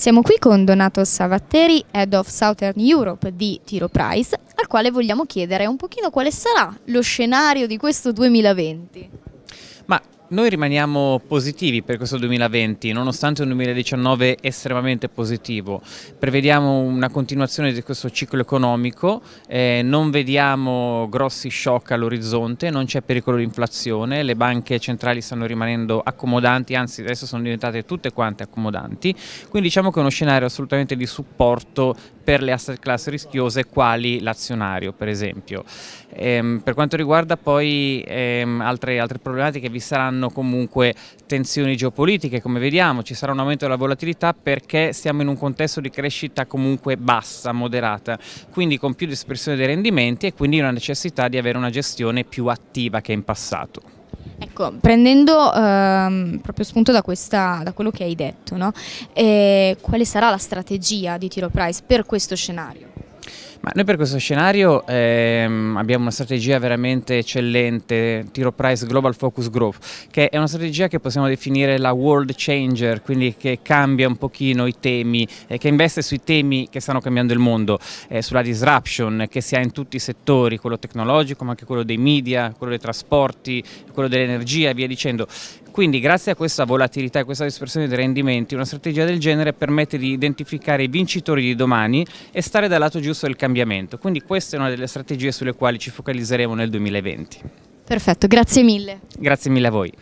Siamo qui con Donato Savatteri, Head of Southern Europe di Tiro Price, al quale vogliamo chiedere un pochino quale sarà lo scenario di questo 2020. Ma noi rimaniamo positivi per questo 2020, nonostante un 2019 estremamente positivo. Prevediamo una continuazione di questo ciclo economico, eh, non vediamo grossi shock all'orizzonte, non c'è pericolo di inflazione, le banche centrali stanno rimanendo accomodanti, anzi adesso sono diventate tutte quante accomodanti, quindi diciamo che è uno scenario assolutamente di supporto per le asset class rischiose quali l'azionario per esempio. Ehm, per quanto riguarda poi ehm, altre, altre problematiche vi saranno comunque tensioni geopolitiche come vediamo, ci sarà un aumento della volatilità perché siamo in un contesto di crescita comunque bassa, moderata, quindi con più dispersione dei rendimenti e quindi una necessità di avere una gestione più attiva che in passato. Ecco, prendendo ehm, proprio spunto da, questa, da, quello che hai detto, no? eh, quale sarà la strategia di Tiro Price per questo scenario? Ma noi per questo scenario ehm, abbiamo una strategia veramente eccellente, Tiro Price Global Focus Growth, che è una strategia che possiamo definire la world changer, quindi che cambia un pochino i temi, eh, che investe sui temi che stanno cambiando il mondo, eh, sulla disruption che si ha in tutti i settori, quello tecnologico ma anche quello dei media, quello dei trasporti, quello dell'energia e via dicendo. Quindi grazie a questa volatilità e questa dispersione dei rendimenti una strategia del genere permette di identificare i vincitori di domani e stare dal lato giusto del cambiamento cambiamento. Quindi questa è una delle strategie sulle quali ci focalizzeremo nel 2020. Perfetto, grazie mille. Grazie mille a voi.